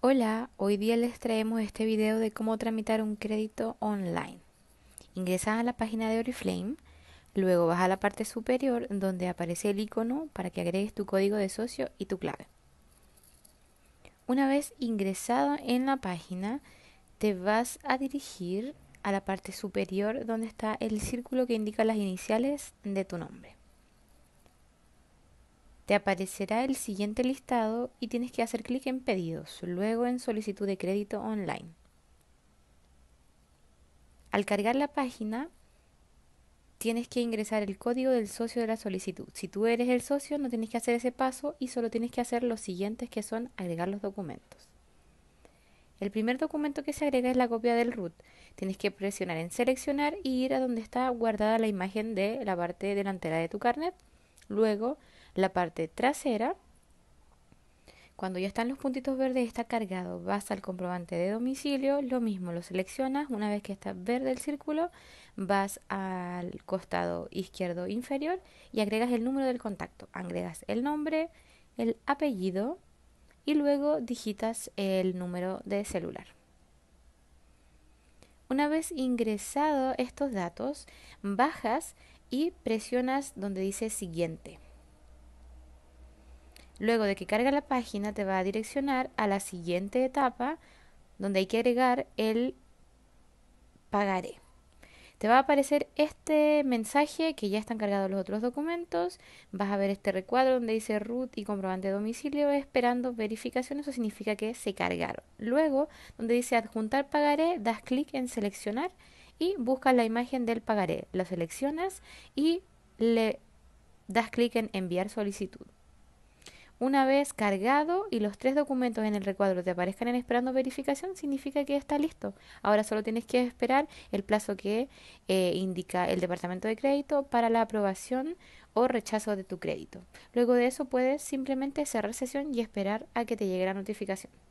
Hola, hoy día les traemos este video de cómo tramitar un crédito online. Ingresas a la página de Oriflame, luego vas a la parte superior donde aparece el icono para que agregues tu código de socio y tu clave. Una vez ingresado en la página, te vas a dirigir a la parte superior donde está el círculo que indica las iniciales de tu nombre. Te aparecerá el siguiente listado y tienes que hacer clic en pedidos, luego en solicitud de crédito online. Al cargar la página, tienes que ingresar el código del socio de la solicitud. Si tú eres el socio, no tienes que hacer ese paso y solo tienes que hacer los siguientes que son agregar los documentos. El primer documento que se agrega es la copia del root. Tienes que presionar en seleccionar y ir a donde está guardada la imagen de la parte delantera de tu carnet Luego, la parte trasera, cuando ya están los puntitos verdes, está cargado. Vas al comprobante de domicilio, lo mismo, lo seleccionas. Una vez que está verde el círculo, vas al costado izquierdo inferior y agregas el número del contacto. Agregas el nombre, el apellido y luego digitas el número de celular. Una vez ingresado estos datos, bajas y presionas donde dice siguiente. Luego de que carga la página te va a direccionar a la siguiente etapa donde hay que agregar el pagaré. Te va a aparecer este mensaje que ya están cargados los otros documentos. Vas a ver este recuadro donde dice root y comprobante de domicilio esperando verificación. Eso significa que se cargaron. Luego, donde dice adjuntar pagaré, das clic en seleccionar y buscas la imagen del pagaré, la seleccionas y le das clic en enviar solicitud. Una vez cargado y los tres documentos en el recuadro te aparezcan en esperando verificación, significa que está listo. Ahora solo tienes que esperar el plazo que eh, indica el departamento de crédito para la aprobación o rechazo de tu crédito. Luego de eso puedes simplemente cerrar sesión y esperar a que te llegue la notificación.